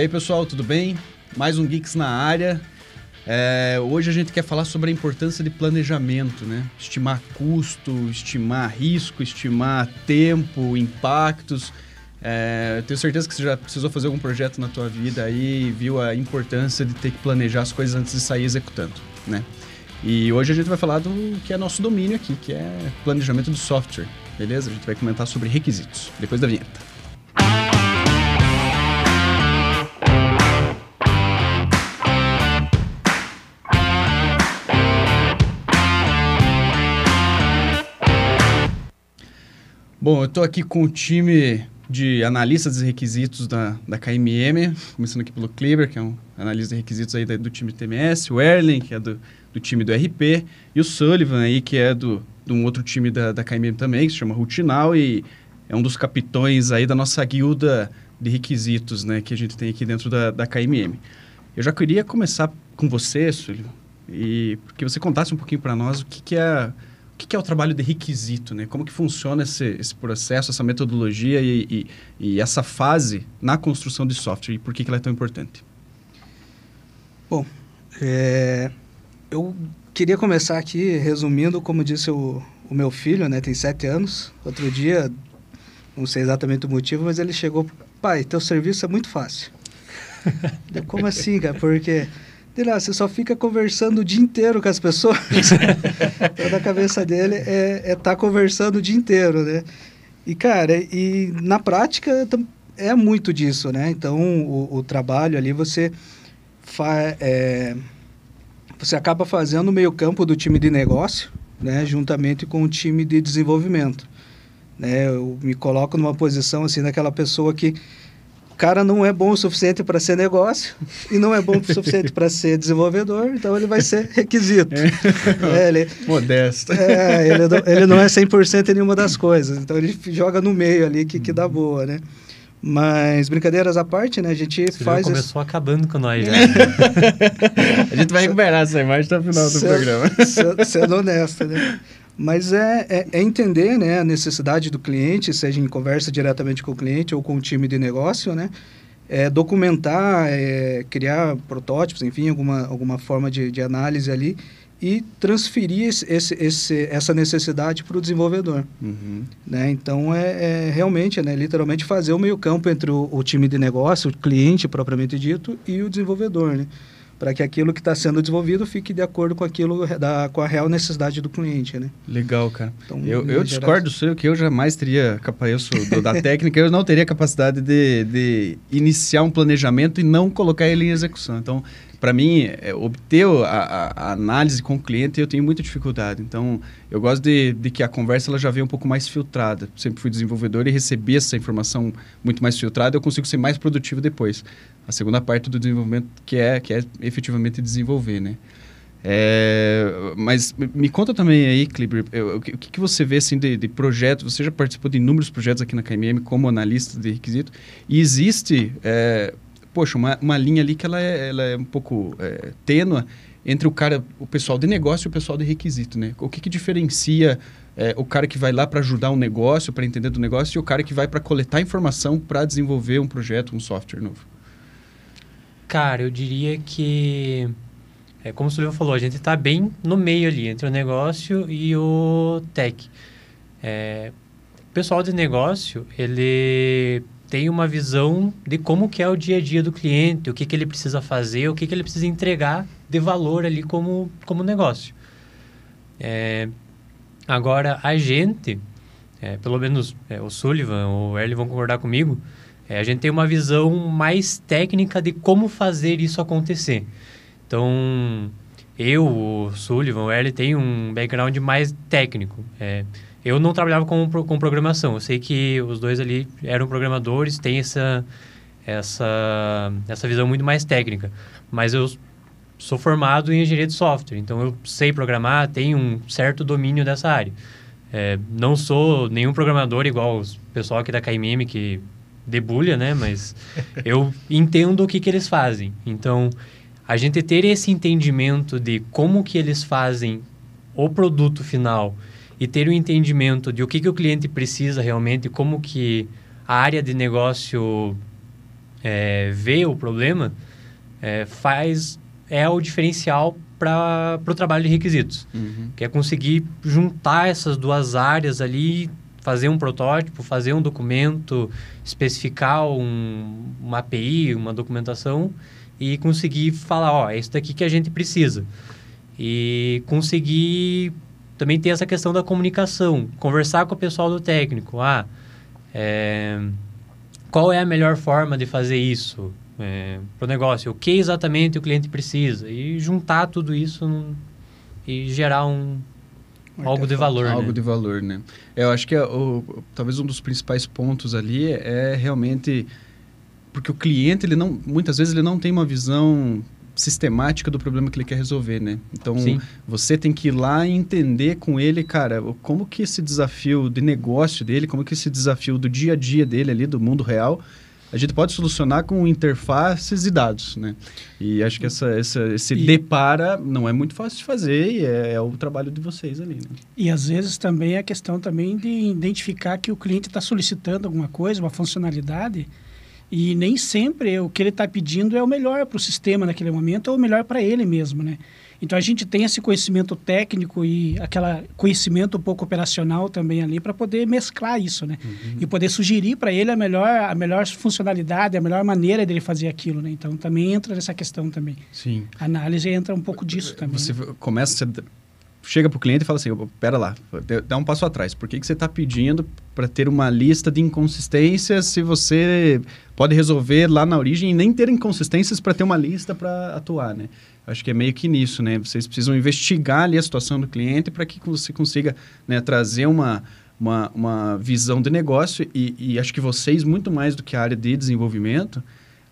E aí, pessoal, tudo bem? Mais um Geeks na área. É, hoje a gente quer falar sobre a importância de planejamento, né? Estimar custo, estimar risco, estimar tempo, impactos. É, tenho certeza que você já precisou fazer algum projeto na tua vida aí e viu a importância de ter que planejar as coisas antes de sair executando, né? E hoje a gente vai falar do que é nosso domínio aqui, que é planejamento do software, beleza? A gente vai comentar sobre requisitos, depois da vinheta. Bom, eu estou aqui com o time de analistas de requisitos da, da KMM, começando aqui pelo Kleber, que é um analista de requisitos aí do time TMS, o Erlen, que é do, do time do RP, e o Sullivan aí, que é do, de um outro time da, da KMM também, que se chama Rutinal, e é um dos capitões aí da nossa guilda de requisitos, né, que a gente tem aqui dentro da, da KMM. Eu já queria começar com você, Sullivan, e porque você contasse um pouquinho para nós o que, que é que, que é o trabalho de requisito, né? Como que funciona esse, esse processo, essa metodologia e, e, e, essa fase na construção de software e por que, que ela é tão importante? Bom, é, eu queria começar aqui resumindo, como disse o, o meu filho, né? Tem sete anos. Outro dia, não sei exatamente o motivo, mas ele chegou, pai, teu serviço é muito fácil. Como assim, cara? Porque Dirá, você só fica conversando o dia inteiro com as pessoas. então, na cabeça dele é estar é tá conversando o dia inteiro, né? E, cara, e na prática é muito disso, né? Então, o, o trabalho ali, você, fa, é, você acaba fazendo o meio campo do time de negócio, né? Juntamente com o time de desenvolvimento. Né? Eu me coloco numa posição, assim, daquela pessoa que cara não é bom o suficiente para ser negócio e não é bom o suficiente para ser desenvolvedor, então ele vai ser requisito. É, é ele, Modesto. É, ele, não, é ele não é 100% em nenhuma das coisas, então ele joga no meio ali que, que dá uhum. boa, né? Mas brincadeiras à parte, né? A gente Você faz. Começou isso... acabando com nós já. Né? a gente vai recuperar essa imagem até o final do é programa. Sendo honesto, né? Mas é, é, é, entender né, a necessidade do cliente, seja em conversa diretamente com o cliente ou com o time de negócio, né? É documentar, é criar protótipos, enfim, alguma, alguma forma de, de análise ali e transferir esse, esse, esse essa necessidade para o desenvolvedor. Uhum. Né? Então, é, é, realmente, né, literalmente, fazer o meio campo entre o, o time de negócio, o cliente propriamente dito, e o desenvolvedor, né? para que aquilo que está sendo desenvolvido fique de acordo com aquilo da, com a real necessidade do cliente, né? Legal, cara. Então, eu, eu discordo seu que eu jamais teria eu do, da técnica, eu não teria capacidade de, de iniciar um planejamento e não colocar ele em execução. Então para mim, é, obter a, a, análise com o cliente, eu tenho muita dificuldade. Então, eu gosto de, de que a conversa ela já venha um pouco mais filtrada. Sempre fui desenvolvedor e receber essa informação muito mais filtrada, eu consigo ser mais produtivo depois. A segunda parte do desenvolvimento que é, que é efetivamente desenvolver, né? É, mas me conta também aí, Cliber, o que, que, você vê assim, de, de projeto? Você já participou de inúmeros projetos aqui na KMM como analista de requisito. E existe... É, poxa, uma, uma linha ali que ela é, ela é um pouco é, tênua entre o cara, o pessoal de negócio e o pessoal de requisito, né? O que, que diferencia é, o cara que vai lá para ajudar um negócio, para entender do negócio, e o cara que vai para coletar informação para desenvolver um projeto, um software novo? Cara, eu diria que, é, como o Silvio falou, a gente está bem no meio ali, entre o negócio e o tech. É, o pessoal de negócio, ele tem uma visão de como que é o dia a dia do cliente, o que, que ele precisa fazer, o que, que ele precisa entregar de valor ali como, como negócio. É, agora, a gente, é, pelo menos é, o Sullivan, o Erle vão concordar comigo, é, a gente tem uma visão mais técnica de como fazer isso acontecer. Então, eu, o Sullivan, o Erle tem um background mais técnico. É, eu não trabalhava com, com programação. Eu sei que os dois ali eram programadores, têm essa, essa, essa visão muito mais técnica. Mas eu sou formado em engenharia de software, então eu sei programar, tenho um certo domínio dessa área. É, não sou nenhum programador igual o pessoal aqui da KMM que debulha, né? Mas eu entendo o que, que eles fazem. Então, a gente ter esse entendimento de como que eles fazem o produto final e ter um entendimento de o que, que o cliente precisa realmente, como que a área de negócio é, vê o problema, é, faz é o diferencial para o trabalho de requisitos, uhum. que é conseguir juntar essas duas áreas ali, fazer um protótipo, fazer um documento, especificar um, uma API, uma documentação e conseguir falar, ó, é isso daqui que a gente precisa. E conseguir também tem essa questão da comunicação, conversar com o pessoal do técnico. Ah, é, qual é a melhor forma de fazer isso é, para o negócio? O que exatamente o cliente precisa? E juntar tudo isso num, e gerar um, algo de valor. Né? Algo né? de valor, né? Eu acho que é o, talvez um dos principais pontos ali é realmente porque o cliente ele não muitas vezes ele não tem uma visão sistemática do problema que ele quer resolver, né? Então, Sim. você tem que ir lá e entender com ele, cara, como que esse desafio de negócio dele, como que esse desafio do dia a dia dele ali, do mundo real, a gente pode solucionar com interfaces e dados, né? E acho que essa, essa esse e... depara não é muito fácil de fazer e é, é o trabalho de vocês ali, né? E às vezes também é a questão também de identificar que o cliente está solicitando alguma coisa, uma funcionalidade, e nem sempre o que ele está pedindo é o melhor para o sistema naquele momento ou o melhor para ele mesmo, né? Então a gente tem esse conhecimento técnico e aquele conhecimento um pouco operacional também ali para poder mesclar isso, né? Uhum. E poder sugerir para ele a melhor, a melhor funcionalidade, a melhor maneira dele fazer aquilo, né? Então também entra nessa questão também. Sim. A análise entra um pouco disso também. Você né? começa chega para o cliente e fala assim: pera lá, dá um passo atrás. Por que, que você está pedindo para ter uma lista de inconsistências se você pode resolver lá na origem e nem ter inconsistências para ter uma lista para atuar, né? Acho que é meio que nisso, né? Vocês precisam investigar ali a situação do cliente para que você consiga né, trazer uma, uma, uma, visão de negócio e, e acho que vocês, muito mais do que a área de desenvolvimento,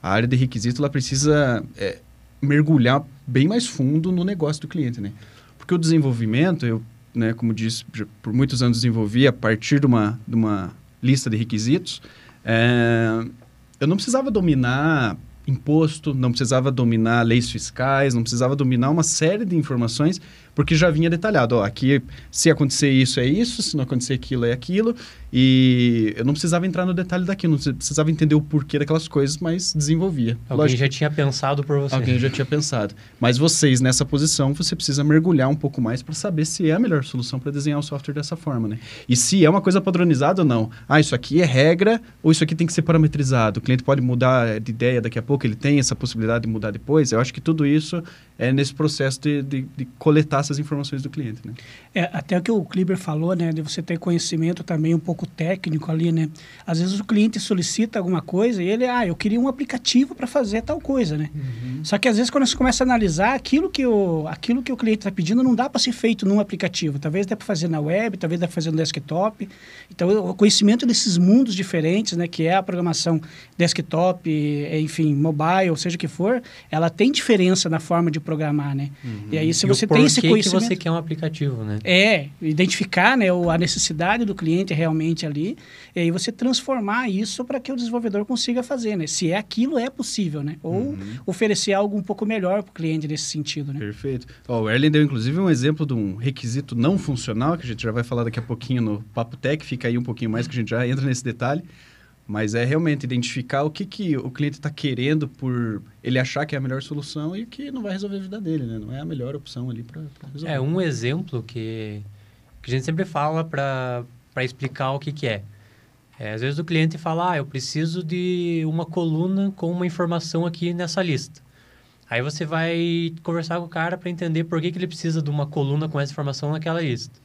a área de requisito, ela precisa é, mergulhar bem mais fundo no negócio do cliente, né? Porque o desenvolvimento, eu, né, como disse, por muitos anos desenvolvi a partir de uma, de uma lista de requisitos. É, eu não precisava dominar imposto, não precisava dominar leis fiscais, não precisava dominar uma série de informações porque já vinha detalhado, ó, aqui se acontecer isso é isso, se não acontecer aquilo é aquilo, e eu não precisava entrar no detalhe daquilo, não precisava entender o porquê daquelas coisas, mas desenvolvia. Alguém Lógico, já tinha pensado por você. Alguém já tinha pensado. Mas vocês, nessa posição, você precisa mergulhar um pouco mais para saber se é a melhor solução para desenhar o software dessa forma, né? E se é uma coisa padronizada ou não. Ah, isso aqui é regra ou isso aqui tem que ser parametrizado. O cliente pode mudar de ideia daqui a pouco, ele tem essa possibilidade de mudar depois. Eu acho que tudo isso é nesse processo de, de, de coletar informações do cliente, né? É, até o que o Kliber falou, né, de você ter conhecimento também um pouco técnico ali, né? Às vezes o cliente solicita alguma coisa e ele, ah, eu queria um aplicativo para fazer tal coisa, né? Uhum. Só que às vezes quando você começa a analisar aquilo que o, aquilo que o cliente está pedindo não dá para ser feito num aplicativo, talvez dê para fazer na web, talvez dê para fazer no desktop. Então, o conhecimento desses mundos diferentes, né, que é a programação desktop, é, enfim, mobile, seja o que for, ela tem diferença na forma de programar, né? Uhum. E aí se e você tem esse conhecimento que você quer um aplicativo, né? É, identificar né, a necessidade do cliente realmente ali, e aí você transformar isso para que o desenvolvedor consiga fazer, né? Se é aquilo, é possível, né? Ou uhum. oferecer algo um pouco melhor para o cliente nesse sentido, né? Perfeito. Ó, o Erlen deu, inclusive, um exemplo de um requisito não funcional, que a gente já vai falar daqui a pouquinho no Papo Tech, fica aí um pouquinho mais que a gente já entra nesse detalhe. Mas é realmente identificar o que, que o cliente está querendo por ele achar que é a melhor solução e que não vai resolver a vida dele, né? Não é a melhor opção ali para resolver. É, um exemplo que, que a gente sempre fala para explicar o que, que é. é. Às vezes o cliente fala, ah, eu preciso de uma coluna com uma informação aqui nessa lista. Aí você vai conversar com o cara para entender por que, que ele precisa de uma coluna com essa informação naquela lista.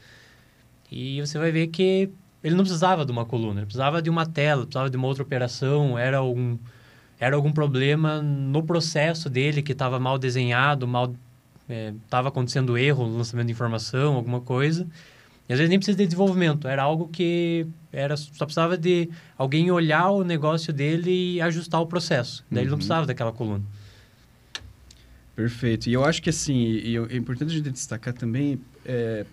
E você vai ver que ele não precisava de uma coluna, ele precisava de uma tela, precisava de uma outra operação, era algum, era algum problema no processo dele que estava mal desenhado, mal estava é, acontecendo erro no lançamento de informação, alguma coisa. E às vezes nem precisa de desenvolvimento, era algo que era só precisava de alguém olhar o negócio dele e ajustar o processo. Daí uhum. ele não uhum. precisava daquela coluna. Perfeito. E eu acho que assim, e, e é importante a gente destacar também é,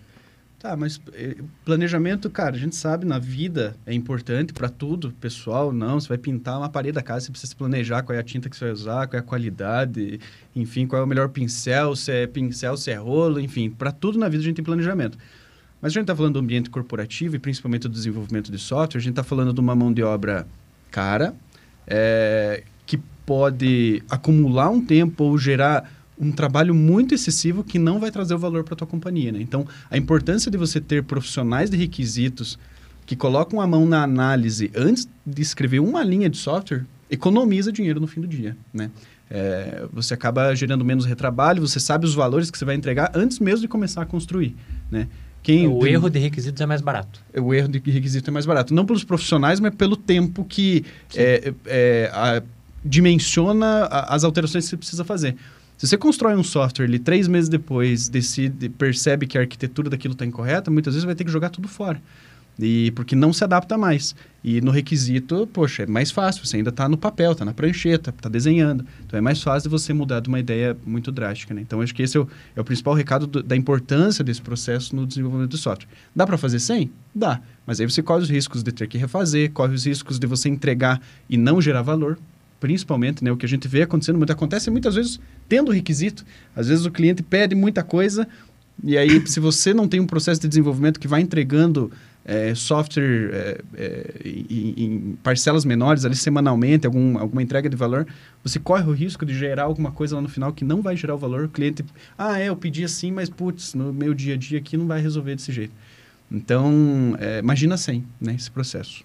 Tá, mas eh, planejamento, cara, a gente sabe, na vida é importante para tudo. Pessoal, não, você vai pintar uma parede da casa, você precisa se planejar qual é a tinta que você vai usar, qual é a qualidade, enfim, qual é o melhor pincel, se é pincel, se é rolo, enfim, para tudo na vida a gente tem planejamento. Mas a gente está falando do ambiente corporativo e principalmente do desenvolvimento de software, a gente está falando de uma mão de obra cara, é, que pode acumular um tempo ou gerar um trabalho muito excessivo que não vai trazer o valor para a tua companhia. Né? Então, a importância de você ter profissionais de requisitos que colocam a mão na análise antes de escrever uma linha de software economiza dinheiro no fim do dia. Né? É, você acaba gerando menos retrabalho, você sabe os valores que você vai entregar antes mesmo de começar a construir. Né? Quem é, o tem... erro de requisitos é mais barato. É, o erro de requisito é mais barato. Não pelos profissionais, mas pelo tempo que é, é, a, dimensiona a, as alterações que você precisa fazer. Se você constrói um software ele três meses depois decide, percebe que a arquitetura daquilo está incorreta, muitas vezes vai ter que jogar tudo fora. E porque não se adapta mais. E no requisito, poxa, é mais fácil, você ainda está no papel, está na prancheta, está desenhando. Então é mais fácil de você mudar de uma ideia muito drástica. Né? Então acho que esse é o, é o principal recado do, da importância desse processo no desenvolvimento do software. Dá para fazer sem? Dá. Mas aí você corre os riscos de ter que refazer, corre os riscos de você entregar e não gerar valor, principalmente, né? O que a gente vê acontecendo muito. Acontece muitas vezes tendo requisito. Às vezes o cliente pede muita coisa e aí, se você não tem um processo de desenvolvimento que vai entregando é, software é, é, em, em, parcelas menores, ali semanalmente, algum, alguma entrega de valor, você corre o risco de gerar alguma coisa lá no final que não vai gerar o valor. O cliente, ah, é, eu pedi assim, mas putz, no meu dia a dia aqui não vai resolver desse jeito. Então, é, imagina sem né, esse processo.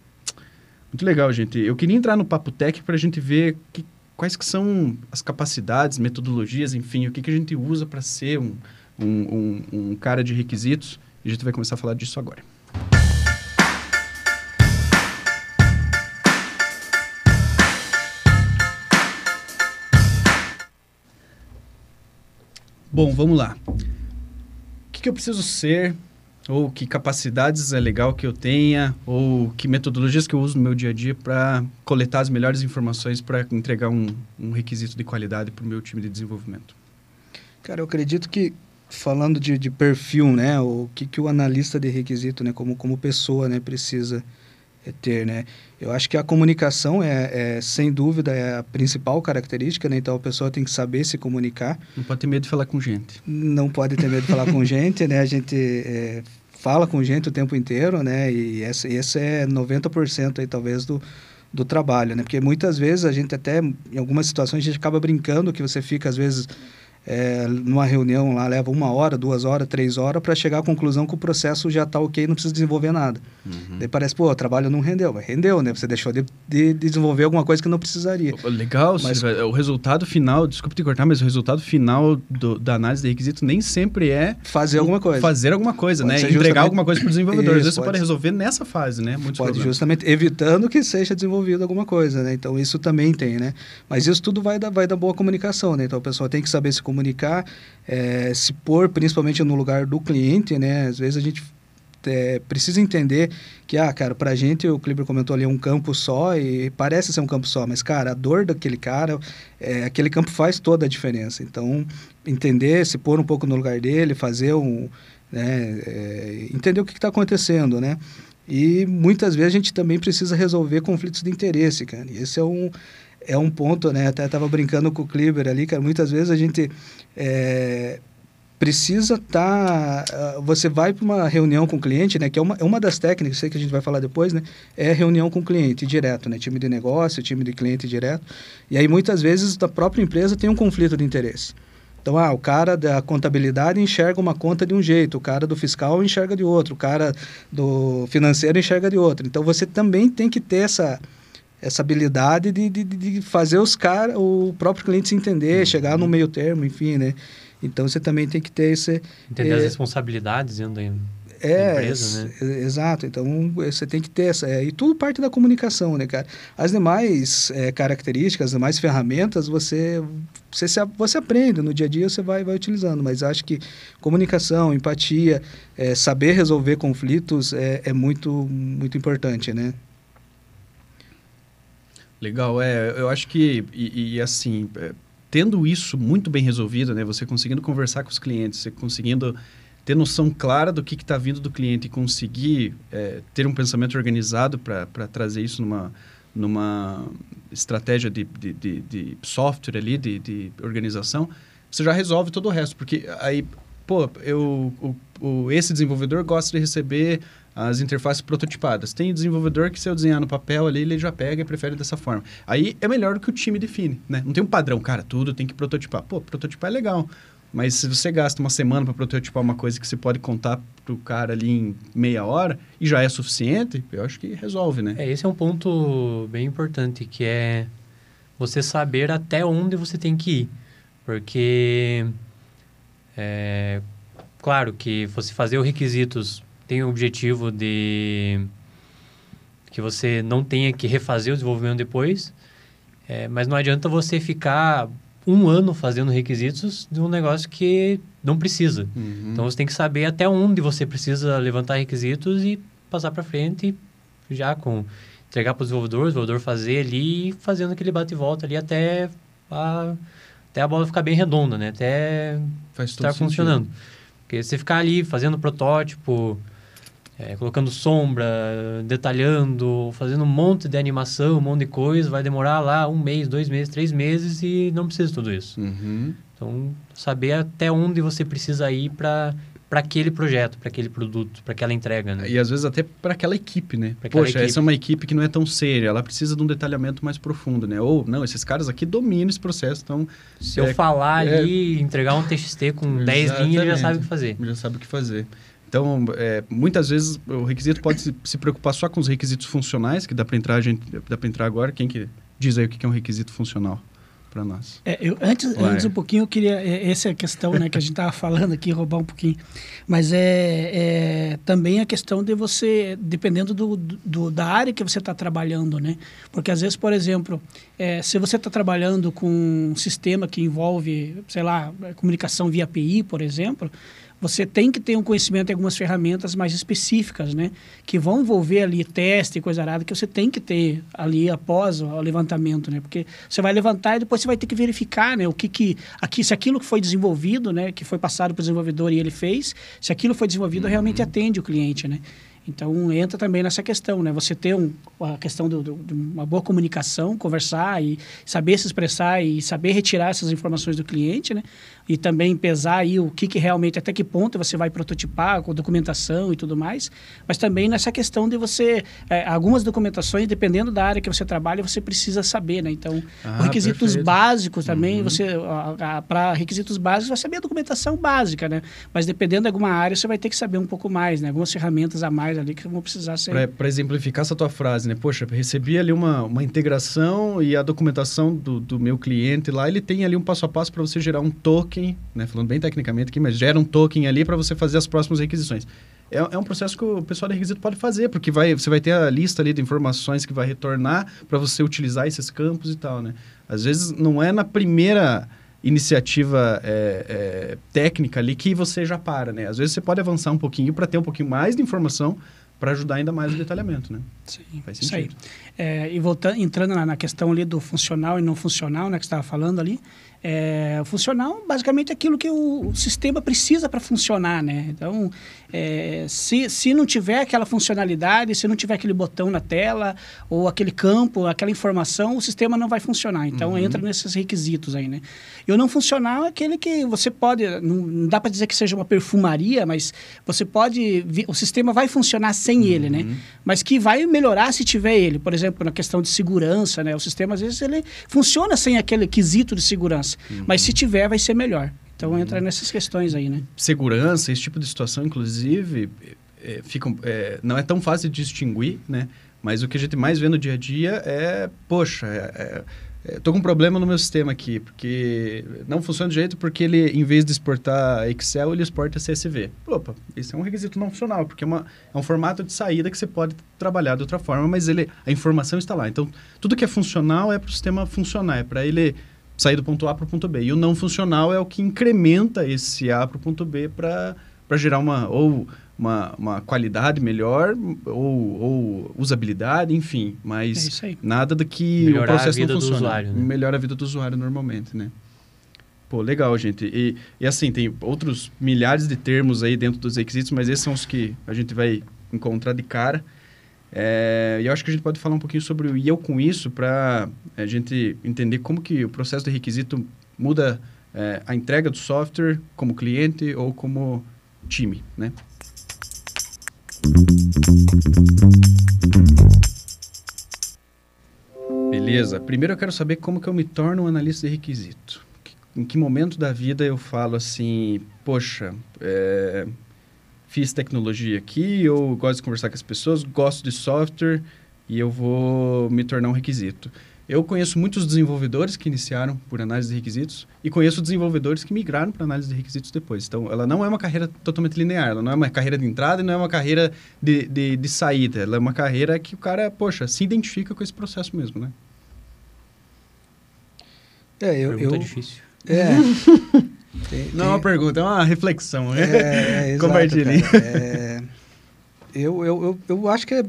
Muito legal, gente. Eu queria entrar no Papo Tech para a gente ver que, quais que são as capacidades, metodologias, enfim, o que, que a gente usa para ser um, um, um, um cara de requisitos. E a gente vai começar a falar disso agora. Bom, vamos lá. O que, que eu preciso ser ou que capacidades é legal que eu tenha, ou que metodologias que eu uso no meu dia a dia para coletar as melhores informações para entregar um, um, requisito de qualidade para o meu time de desenvolvimento. Cara, eu acredito que falando de, de perfil, né, o que, que o analista de requisito, né, como, como pessoa, né, precisa é ter, né? Eu acho que a comunicação é, é, sem dúvida, é a principal característica, né? Então a pessoa tem que saber se comunicar. Não pode ter medo de falar com gente. Não pode ter medo de falar com gente, né? A gente é, fala com gente o tempo inteiro, né? E esse, esse é 90% aí, talvez, do, do trabalho, né? Porque muitas vezes a gente até, em algumas situações, a gente acaba brincando que você fica, às vezes é, numa reunião lá leva uma hora, duas horas, três horas para chegar à conclusão que o processo já está ok, não precisa desenvolver nada. Uhum. Daí parece, pô, o trabalho não rendeu. Mas rendeu, né? Você deixou de, de, desenvolver alguma coisa que não precisaria. Legal, mas é, o resultado final, desculpa te cortar, mas o resultado final do, da análise de requisito nem sempre é... Fazer alguma coisa. Fazer alguma coisa, pode né? Entregar justamente... alguma coisa para o desenvolvedor. Às vezes você pode resolver nessa fase, né? Muitos pode, problemas. justamente evitando que seja desenvolvido alguma coisa, né? Então, isso também tem, né? Mas isso tudo vai da, vai da boa comunicação, né? Então, a pessoa tem que saber se comunicar comunicar, é, se pôr principalmente no lugar do cliente, né? Às vezes a gente é, precisa entender que, ah, cara, pra gente, o Kleber comentou ali, é um campo só e parece ser um campo só, mas, cara, a dor daquele cara, é, aquele campo faz toda a diferença. Então, entender, se pôr um pouco no lugar dele, fazer um. Né, é, entender o que está acontecendo, né? E muitas vezes a gente também precisa resolver conflitos de interesse, cara. E esse é um, é um ponto, né? Até estava brincando com o Kliber ali, cara. Muitas vezes a gente é, precisa estar. Tá, ah, você vai para uma reunião com o cliente, né? Que é uma, é uma das técnicas, sei que a gente vai falar depois, né? É reunião com o cliente direto, né? Time de negócio, time de cliente direto. E aí muitas vezes da própria empresa tem um conflito de interesse. Então, ah, o cara da contabilidade enxerga uma conta de um jeito, o cara do fiscal enxerga de outro, o cara do financeiro enxerga de outro. Então, você também tem que ter essa, essa habilidade de, de, de fazer os cara o próprio cliente se entender, uhum. chegar no meio termo, enfim, né? Então você também tem que ter esse. Entender é, as responsabilidades dentro da, é, empresa, né? exato. Então você tem que ter essa. É, e tudo parte da comunicação, né, cara? As demais é, características, as demais ferramentas, você, você, se, você aprende no dia a dia, você vai, vai utilizando. Mas acho que comunicação, empatia, é, saber resolver conflitos é, é muito, muito importante, né? Legal, é, eu acho que, e, e assim, é, tendo isso muito bem resolvido, né, você conseguindo conversar com os clientes, você conseguindo ter noção clara do que está vindo do cliente e conseguir é, ter um pensamento organizado para trazer isso numa, numa estratégia de, de, de, de software ali, de, de organização, você já resolve todo o resto, porque aí, pô, eu, o, o, esse desenvolvedor gosta de receber as interfaces prototipadas. Tem desenvolvedor que se eu desenhar no papel ali, ele já pega e prefere dessa forma. Aí é melhor do que o time define, né? Não tem um padrão, cara, tudo tem que prototipar. Pô, prototipar é legal. Mas se você gasta uma semana para prototipar uma coisa que você pode contar para o cara ali em meia hora e já é suficiente, eu acho que resolve, né? É, esse é um ponto bem importante, que é você saber até onde você tem que ir. Porque, é, claro que você fazer os requisitos tem o objetivo de que você não tenha que refazer o desenvolvimento depois, é, mas não adianta você ficar um ano fazendo requisitos de um negócio que não precisa. Uhum. Então você tem que saber até onde você precisa levantar requisitos e passar para frente já com entregar para o desenvolvedor, o desenvolvedor fazer ali, fazendo aquele bate e volta ali até a, até a bola ficar bem redonda, né? Até Faz tá estar funcionando. Sentido. Porque você ficar ali fazendo protótipo, é, colocando sombra, detalhando, fazendo um monte de animação, um monte de coisa, vai demorar lá um mês, dois meses, três meses e não precisa de tudo isso. Uhum. Então, saber até onde você precisa ir para para aquele projeto, para aquele produto, para aquela entrega, né? E às vezes até para aquela equipe, né? Pra Poxa, equipe. essa é uma equipe que não é tão séria, ela precisa de um detalhamento mais profundo, né? Ou, não, esses caras aqui dominam esse processo, então... Se é, eu falar é... ali, entregar um TXT com 10 linhas, ele já sabe o que fazer. Já sabe o que fazer. Então, é, muitas vezes o requisito pode se, se, preocupar só com os requisitos funcionais, que dá para entrar, gente, dá entrar agora. Quem que diz aí o que é um requisito funcional para nós? É, eu, antes, antes um pouquinho, eu queria. É, essa é a questão né, que a gente estava falando aqui, roubar um pouquinho. Mas é, é, também a questão de você, dependendo do, do da área que você está trabalhando, né? Porque às vezes, por exemplo, é, se você está trabalhando com um sistema que envolve, sei lá, comunicação via API, por exemplo você tem que ter um conhecimento em algumas ferramentas mais específicas, né? Que vão envolver ali teste e coisa arada que você tem que ter ali após o levantamento, né? Porque você vai levantar e depois você vai ter que verificar, né? O que que... Aqui, se aquilo que foi desenvolvido, né? Que foi passado para o desenvolvedor e ele fez, se aquilo foi desenvolvido, uhum. realmente atende o cliente, né? Então, entra também nessa questão, né? Você ter um, a questão do, do, de uma boa comunicação, conversar e saber se expressar e saber retirar essas informações do cliente, né? E também pesar aí o que, que realmente, até que ponto você vai prototipar com documentação e tudo mais. Mas também nessa questão de você... É, algumas documentações, dependendo da área que você trabalha, você precisa saber, né? Então, ah, requisitos perfeito. básicos também, uhum. você... Para requisitos básicos, você vai saber a documentação básica, né? Mas dependendo de alguma área, você vai ter que saber um pouco mais, né? Algumas ferramentas a mais ali que vão precisar ser. Para exemplificar essa tua frase, né? Poxa, recebi ali uma, uma integração e a documentação do, do meu cliente lá, ele tem ali um passo a passo para você gerar um token, né? Falando bem tecnicamente aqui, mas gera um token ali para você fazer as próximas requisições. É, é, um processo que o pessoal de requisito pode fazer, porque vai, você vai ter a lista ali de informações que vai retornar para você utilizar esses campos e tal, né? Às vezes não é na primeira iniciativa é, é, técnica ali que você já para, né? Às vezes você pode avançar um pouquinho para ter um pouquinho mais de informação para ajudar ainda mais o detalhamento, né? Sim, Faz sentido. isso aí. É, e voltando, entrando na, na, questão ali do funcional e não funcional, né, que estava falando ali, é, o funcional basicamente é aquilo que o, o sistema precisa para funcionar, né? Então, é, se, se não tiver aquela funcionalidade, se não tiver aquele botão na tela ou aquele campo, aquela informação, o sistema não vai funcionar. Então, uhum. entra nesses requisitos aí, né? E o não funcional é aquele que você pode, não, não dá para dizer que seja uma perfumaria, mas você pode, o sistema vai funcionar sem uhum. ele, né? Mas que vai melhorar se tiver ele. Por exemplo, na questão de segurança, né? O sistema, às vezes, ele funciona sem aquele quesito de segurança. Uhum. Mas se tiver, vai ser melhor. Então, uhum. entra nessas questões aí, né? Segurança, esse tipo de situação, inclusive, é, fica, é, não é tão fácil de distinguir, né? Mas o que a gente mais vê no dia a dia é, poxa, é, é Estou é, com um problema no meu sistema aqui, porque não funciona de jeito porque ele, em vez de exportar Excel, ele exporta CSV. Opa, isso é um requisito não funcional, porque é, uma, é um formato de saída que você pode trabalhar de outra forma, mas ele, a informação está lá. Então, tudo que é funcional é para o sistema funcionar, é para ele sair do ponto A para o ponto B. E o não funcional é o que incrementa esse A para o ponto B para gerar uma... ou uma, uma qualidade melhor ou, ou usabilidade, enfim. Mas é nada do que Melhorar o processo a vida não funciona. Do usuário, né? Melhora a vida do usuário normalmente, né? Pô, legal, gente. E, e assim, tem outros milhares de termos aí dentro dos requisitos, mas esses são os que a gente vai encontrar de cara. É, e eu acho que a gente pode falar um pouquinho sobre o eu com isso para é, a gente entender como que o processo de requisito muda é, a entrega do software como cliente ou como time, né? Beleza. Primeiro eu quero saber como que eu me torno um analista de requisito. Em que momento da vida eu falo assim, poxa, é, fiz tecnologia aqui, eu gosto de conversar com as pessoas, gosto de software e eu vou me tornar um requisito. Eu conheço muitos desenvolvedores que iniciaram por análise de requisitos e conheço desenvolvedores que migraram para análise de requisitos depois. Então, ela não é uma carreira totalmente linear, ela não é uma carreira de entrada e não é uma carreira de, de, de, saída. Ela é uma carreira que o cara, poxa, se identifica com esse processo mesmo, né? É, eu. É eu... difícil. É. tem, não é uma pergunta, é uma reflexão. Né? É, é exato, Compartilhe. É, eu, eu, eu, eu acho que é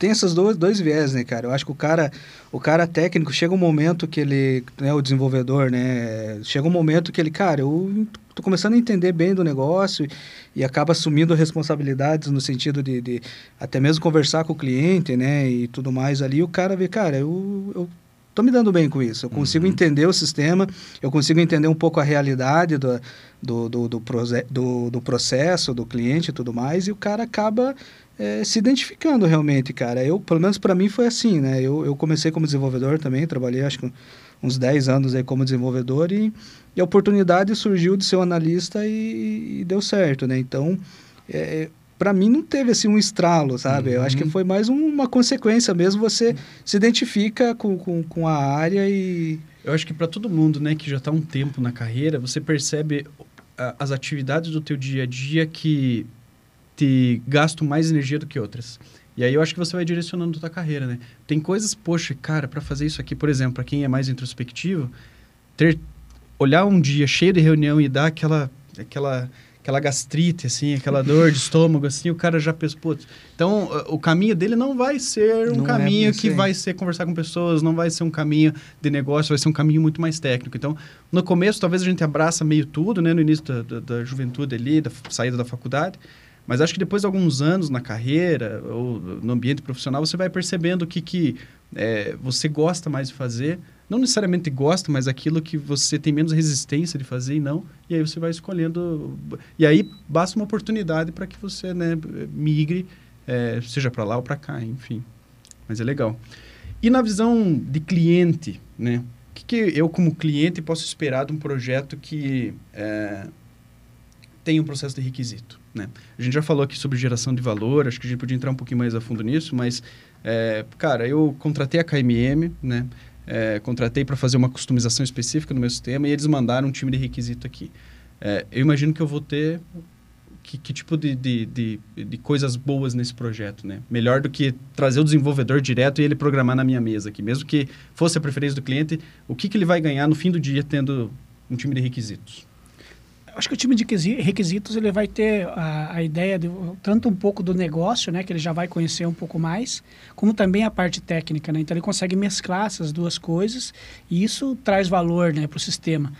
tem esses dois, dois viés, né, cara? Eu acho que o cara, o cara técnico, chega um momento que ele, né, o desenvolvedor, né, chega um momento que ele, cara, eu tô começando a entender bem do negócio e, acaba assumindo responsabilidades no sentido de, de, até mesmo conversar com o cliente, né, e tudo mais ali. O cara vê, cara, eu, eu tô me dando bem com isso, eu consigo uhum. entender o sistema, eu consigo entender um pouco a realidade do, do, do, do, do, do processo, do cliente e tudo mais, e o cara acaba é, se identificando realmente, cara. Eu, pelo menos para mim foi assim, né? Eu, eu comecei como desenvolvedor também, trabalhei acho que uns 10 anos aí como desenvolvedor e, e a oportunidade surgiu de ser um analista e, e deu certo, né? Então, é, é para mim não teve assim um estralo, sabe? Uhum. Eu acho que uhum. foi mais uma consequência mesmo, você uhum. se identifica com, com, com a área e... Eu acho que para todo mundo, né, que já está um tempo na carreira, você percebe as atividades do teu dia a dia que te gasto mais energia do que outras. E aí eu acho que você vai direcionando a tua carreira, né? Tem coisas, poxa, cara, para fazer isso aqui, por exemplo, para quem é mais introspectivo, ter olhar um dia cheio de reunião e dar aquela aquela aquela gastrite, assim, aquela dor de estômago, assim, o cara já pensa, putz. Então, o caminho dele não vai ser um não é caminho é, que assim. vai ser conversar com pessoas, não vai ser um caminho de negócio, vai ser um caminho muito mais técnico. Então, no começo, talvez a gente abraça meio tudo, né? No início da, da, da juventude ali, da saída da faculdade. Mas acho que depois de alguns anos na carreira ou no ambiente profissional, você vai percebendo o que, que é, você gosta mais de fazer. Não necessariamente gosta, mas aquilo que você tem menos resistência de fazer e não. E aí você vai escolhendo. E aí basta uma oportunidade para que você né, migre, é, seja para lá ou para cá, enfim. Mas é legal. E na visão de cliente, né? O que, que eu, como cliente, posso esperar de um projeto que é, tem um processo de requisito? Né? A gente já falou aqui sobre geração de valor, acho que a gente podia entrar um pouquinho mais a fundo nisso, mas, é, cara, eu contratei a KMM, né? É, contratei para fazer uma customização específica no meu sistema e eles mandaram um time de requisito aqui. É, eu imagino que eu vou ter que, que tipo de, de, de, de, coisas boas nesse projeto, né? Melhor do que trazer o desenvolvedor direto e ele programar na minha mesa aqui. Mesmo que fosse a preferência do cliente, o que, que ele vai ganhar no fim do dia tendo um time de requisitos? acho que o time de requisitos ele vai ter a, a ideia de, tanto um pouco do negócio, né, que ele já vai conhecer um pouco mais, como também a parte técnica, né? Então ele consegue mesclar essas duas coisas e isso traz valor, né, para o sistema.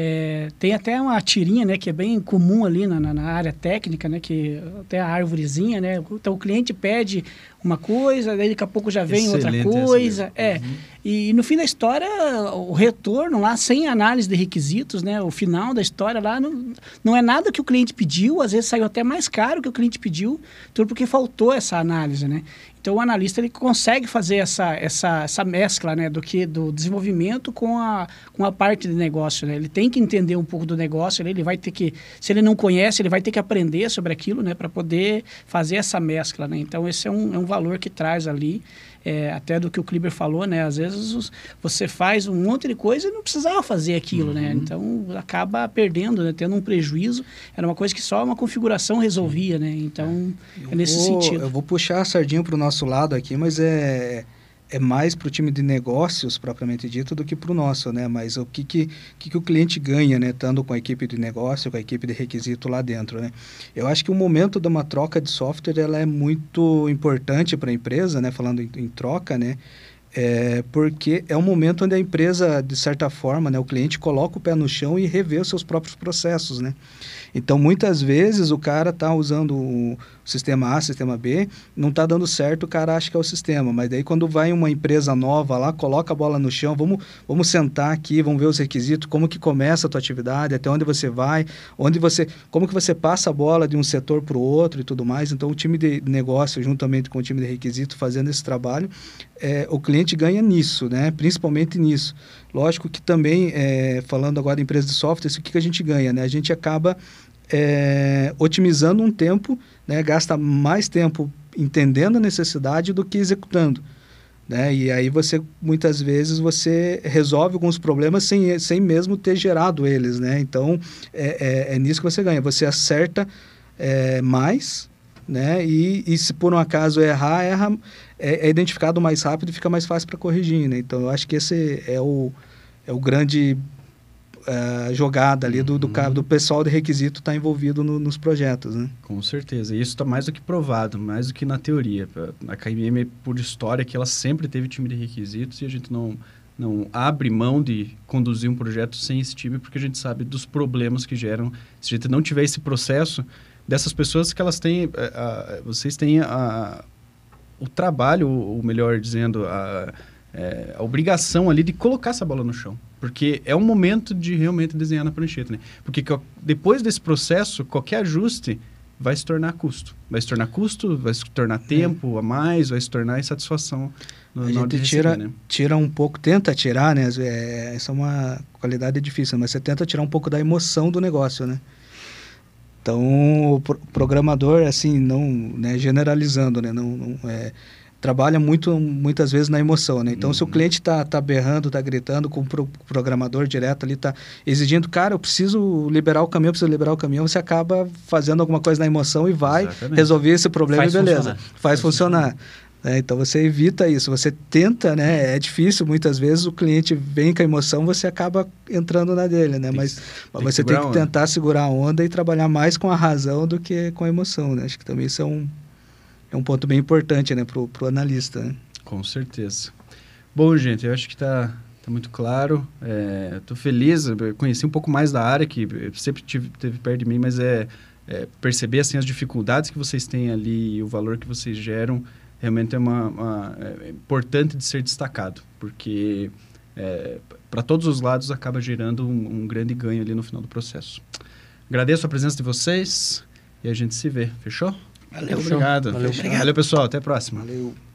É, tem até uma tirinha, né, que é bem comum ali na, na, área técnica, né, que até a árvorezinha, né, então o cliente pede uma coisa, daí daqui a pouco já vem Excelente outra coisa, é, uhum. e, no fim da história, o retorno lá, sem análise de requisitos, né, o final da história lá, não, não é nada que o cliente pediu, às vezes saiu até mais caro que o cliente pediu, tudo porque faltou essa análise, né, então o analista ele consegue fazer essa, essa, essa mescla né, do que do desenvolvimento com a, com a parte de negócio. Né? Ele tem que entender um pouco do negócio, ele, né? ele vai ter que, se ele não conhece, ele vai ter que aprender sobre aquilo né, para poder fazer essa mescla. Né? Então esse é um, é um valor que traz ali é, até do que o Kliber falou, né? Às vezes os, você faz um monte de coisa e não precisava fazer aquilo, né? uhum. né? Então acaba perdendo, né? tendo um prejuízo. Era uma coisa que só uma configuração resolvia, né? Então é, é nesse vou, sentido. Eu vou puxar a sardinha para o nosso lado aqui, mas é é mais para o time de negócios propriamente dito do que para o nosso, né? Mas o que que, que que o cliente ganha, né? Estando com a equipe de negócio, com a equipe de requisito lá dentro, né? Eu acho que o momento de uma troca de software ela é muito importante para a empresa, né? Falando em, em troca, né? É porque é um momento onde a empresa, de certa forma, né, o cliente coloca o pé no chão e revê os seus próprios processos, né? Então, muitas vezes o cara está usando sistema A, sistema B, não está dando certo, o cara acha que é o sistema. Mas daí quando vai uma empresa nova lá, coloca a bola no chão, vamos, vamos sentar aqui, vamos ver os requisitos, como que começa a tua atividade, até onde você vai, onde você, como que você passa a bola de um setor para o outro e tudo mais. Então o time de negócio, juntamente com o time de requisito, fazendo esse trabalho, é, o cliente ganha nisso, né? principalmente nisso. Lógico que também, é, falando agora de empresa de software, o que, que a gente ganha? Né? A gente acaba é, otimizando um tempo, né, gasta mais tempo entendendo a necessidade do que executando. Né? E aí você, muitas vezes, você resolve alguns problemas sem, sem mesmo ter gerado eles, né? Então, é, é, é nisso que você ganha. Você acerta é, mais, né? E, e, se por um acaso errar, erra, é, é identificado mais rápido e fica mais fácil para corrigir, né? Então, eu acho que esse é o, é o grande uh, jogada ali do, do, hum. do, pessoal de requisito estar tá envolvido no, nos projetos, né? Com certeza. E isso está mais do que provado, mais do que na teoria. A KMM, por história, que ela sempre teve time de requisitos e a gente não, não abre mão de conduzir um projeto sem esse time, porque a gente sabe dos problemas que geram. Se a gente não tiver esse processo dessas pessoas que elas têm... Eh, vocês têm a, o trabalho, ou melhor dizendo, a... É, a obrigação ali de colocar essa bola no chão. Porque é um momento de realmente desenhar na prancheta, né? Porque depois desse processo, qualquer ajuste vai se tornar custo. Vai se tornar custo, vai se tornar é. tempo é. a mais, vai se tornar insatisfação. No, a gente tira, né? tira um pouco, tenta tirar, né? É, essa é uma qualidade difícil, mas você tenta tirar um pouco da emoção do negócio, né? Então, o pro programador, assim, não né, generalizando, né? Não, não é, trabalha muito, muitas vezes na emoção, né? Então, uhum. se o uhum. cliente está tá berrando, está gritando com o pro, programador direto ali, está exigindo, cara, eu preciso liberar o caminhão, preciso liberar o caminhão, você acaba fazendo alguma coisa na emoção e vai Exatamente. resolver esse problema Faz e beleza. Funcionar. Faz, Faz funcionar. funcionar. É, então você evita isso, você tenta, né? É difícil, muitas vezes o cliente vem com a emoção, você acaba entrando na dele, né? Tem, mas, tem você tem que tentar segurar a onda e trabalhar mais com a razão do que com a emoção, né? Acho que também isso é um é um ponto bem importante né, para o analista. Né? Com certeza. Bom, gente, eu acho que está tá muito claro. Estou é, feliz, conheci um pouco mais da área, que sempre tive, teve perto de mim, mas é, é, perceber assim, as dificuldades que vocês têm ali e o valor que vocês geram realmente é, uma, uma é importante de ser destacado, porque é, para todos os lados acaba gerando um, um grande ganho ali no final do processo. Agradeço a presença de vocês e a gente se vê, fechou? Valeu, obrigado. Valeu, obrigado. Valeu, pessoal. Até a próxima. Valeu.